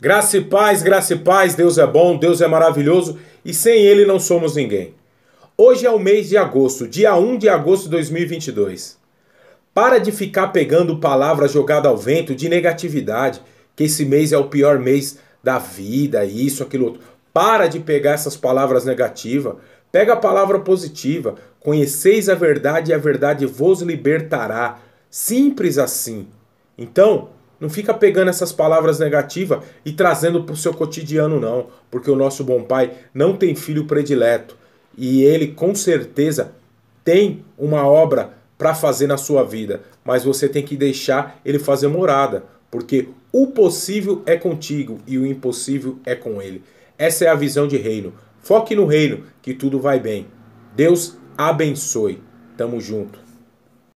Graça e paz, graça e paz, Deus é bom, Deus é maravilhoso e sem Ele não somos ninguém. Hoje é o mês de agosto, dia 1 de agosto de 2022. Para de ficar pegando palavras jogadas ao vento de negatividade, que esse mês é o pior mês da vida, isso, aquilo outro. Para de pegar essas palavras negativas, pega a palavra positiva. Conheceis a verdade e a verdade vos libertará. Simples assim. Então, não fica pegando essas palavras negativas e trazendo para o seu cotidiano, não, porque o nosso bom pai não tem filho predileto e ele com certeza tem uma obra para fazer na sua vida, mas você tem que deixar ele fazer morada, porque o possível é contigo e o impossível é com ele. Essa é a visão de reino. Foque no reino que tudo vai bem. Deus abençoe. Tamo junto.